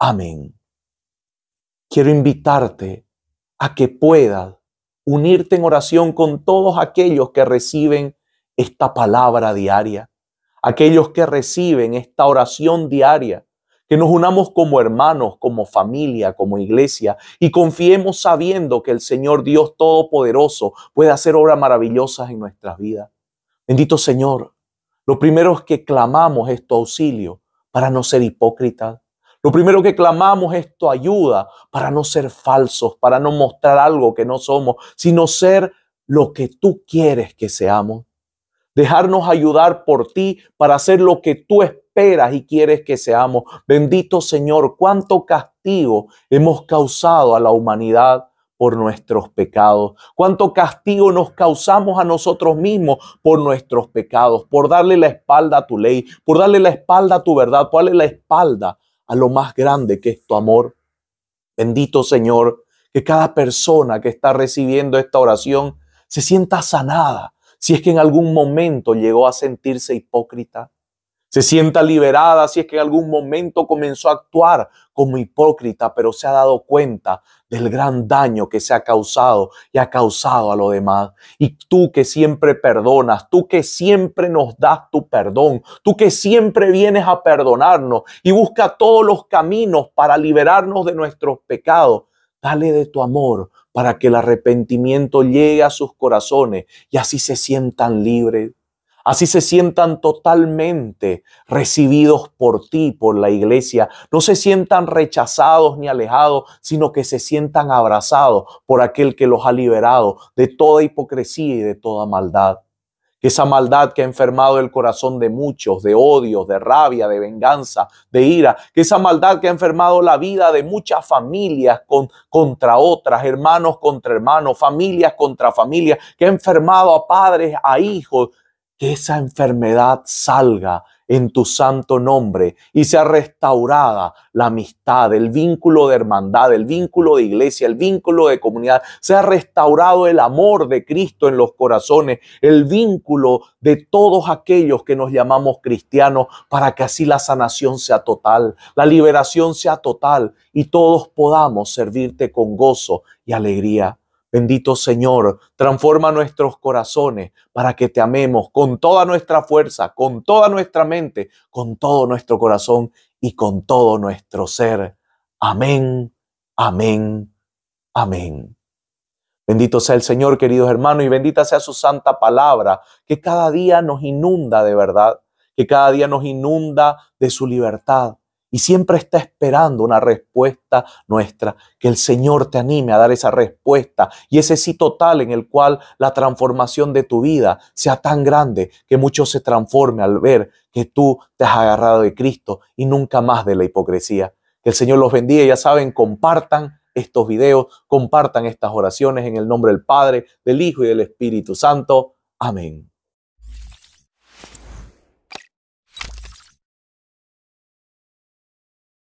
Amén. Quiero invitarte a que puedas unirte en oración con todos aquellos que reciben esta palabra diaria, aquellos que reciben esta oración diaria, que nos unamos como hermanos, como familia, como iglesia y confiemos sabiendo que el Señor Dios Todopoderoso puede hacer obras maravillosas en nuestras vidas. Bendito Señor, lo primero es que clamamos este auxilio para no ser hipócritas, lo primero que clamamos es tu ayuda para no ser falsos, para no mostrar algo que no somos, sino ser lo que tú quieres que seamos. Dejarnos ayudar por ti para hacer lo que tú esperas y quieres que seamos. Bendito Señor, cuánto castigo hemos causado a la humanidad por nuestros pecados, cuánto castigo nos causamos a nosotros mismos por nuestros pecados, por darle la espalda a tu ley, por darle la espalda a tu verdad, por darle la espalda a lo más grande que es tu amor. Bendito Señor, que cada persona que está recibiendo esta oración se sienta sanada si es que en algún momento llegó a sentirse hipócrita se sienta liberada si es que en algún momento comenzó a actuar como hipócrita, pero se ha dado cuenta del gran daño que se ha causado y ha causado a lo demás. Y tú que siempre perdonas, tú que siempre nos das tu perdón, tú que siempre vienes a perdonarnos y busca todos los caminos para liberarnos de nuestros pecados, dale de tu amor para que el arrepentimiento llegue a sus corazones y así se sientan libres. Así se sientan totalmente recibidos por ti, por la iglesia. No se sientan rechazados ni alejados, sino que se sientan abrazados por aquel que los ha liberado de toda hipocresía y de toda maldad. Que esa maldad que ha enfermado el corazón de muchos, de odios, de rabia, de venganza, de ira, que esa maldad que ha enfermado la vida de muchas familias con, contra otras, hermanos contra hermanos, familias contra familias, que ha enfermado a padres, a hijos, que esa enfermedad salga en tu santo nombre y sea restaurada la amistad, el vínculo de hermandad, el vínculo de iglesia, el vínculo de comunidad, sea restaurado el amor de Cristo en los corazones, el vínculo de todos aquellos que nos llamamos cristianos, para que así la sanación sea total, la liberación sea total y todos podamos servirte con gozo y alegría. Bendito Señor, transforma nuestros corazones para que te amemos con toda nuestra fuerza, con toda nuestra mente, con todo nuestro corazón y con todo nuestro ser. Amén, amén, amén. Bendito sea el Señor, queridos hermanos, y bendita sea su santa palabra, que cada día nos inunda de verdad, que cada día nos inunda de su libertad, y siempre está esperando una respuesta nuestra. Que el Señor te anime a dar esa respuesta y ese sí total en el cual la transformación de tu vida sea tan grande que muchos se transforme al ver que tú te has agarrado de Cristo y nunca más de la hipocresía. Que el Señor los bendiga, ya saben, compartan estos videos, compartan estas oraciones en el nombre del Padre, del Hijo y del Espíritu Santo. Amén.